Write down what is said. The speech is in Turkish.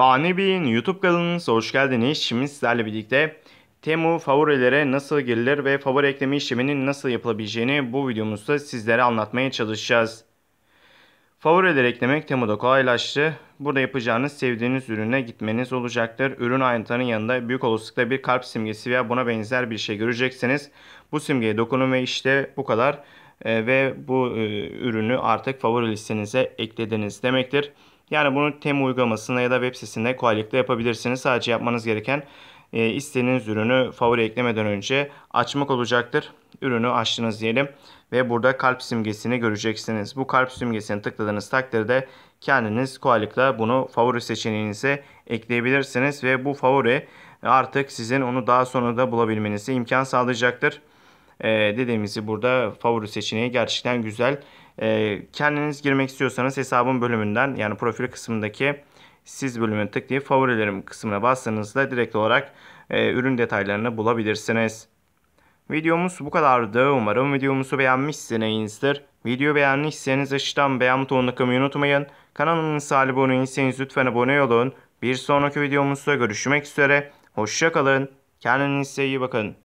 Fani Bey'in YouTube kanalınıza hoş geldiniz. Şimdi sizlerle birlikte Temu favorilere nasıl girilir ve favori ekleme işleminin nasıl yapılabileceğini bu videomuzda sizlere anlatmaya çalışacağız. Favorileri eklemek Temu'da kolaylaştı. Burada yapacağınız sevdiğiniz ürüne gitmeniz olacaktır. Ürün ayrıntılarının yanında büyük olasılıkla bir kalp simgesi veya buna benzer bir şey göreceksiniz. Bu simgeye dokunun ve işte bu kadar. E, ve bu e, ürünü artık favori listenize eklediniz demektir. Yani bunu tem uygulamasına ya da web sitesinde kolaylıkla yapabilirsiniz. Sadece yapmanız gereken e, istediğiniz ürünü favori eklemeden önce açmak olacaktır. Ürünü açtınız diyelim ve burada kalp simgesini göreceksiniz. Bu kalp simgesini tıkladığınız takdirde kendiniz kolaylıkla bunu favori seçeneğinize ekleyebilirsiniz ve bu favori artık sizin onu daha sonra da bulabilmenizi imkan sağlayacaktır e, dediğimizi burada favori seçeneği gerçekten güzel. E, kendiniz girmek istiyorsanız hesabın bölümünden yani profil kısmındaki siz bölümüne tıklayıp favorilerim kısmına bastığınızda direkt olarak e, ürün detaylarını bulabilirsiniz. Videomuz bu kadardı. Umarım videomuzu beğenmişsinizdir. Video beğendiyseniz aşağıdan beğen butonuna tıklamayı unutmayın. Kanalımıza abone değilseniz lütfen abone olun. Bir sonraki videomuzda görüşmek üzere. Hoşçakalın. Kendinize iyi bakın.